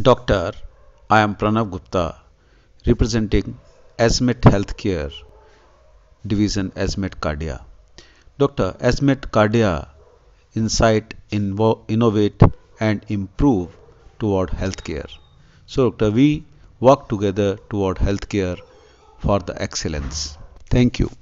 Doctor, I am Pranav Gupta, representing Asmet Healthcare Division Asmet Cardia. Doctor, Asmet Cardia insight, invo- innovate and improve toward healthcare. So, doctor, we work together toward healthcare for the excellence. Thank you.